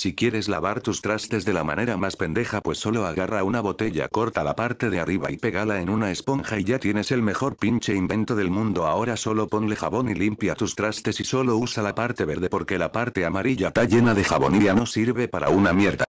Si quieres lavar tus trastes de la manera más pendeja pues solo agarra una botella corta la parte de arriba y pégala en una esponja y ya tienes el mejor pinche invento del mundo ahora solo ponle jabón y limpia tus trastes y solo usa la parte verde porque la parte amarilla está llena de jabón y ya no sirve para una mierda.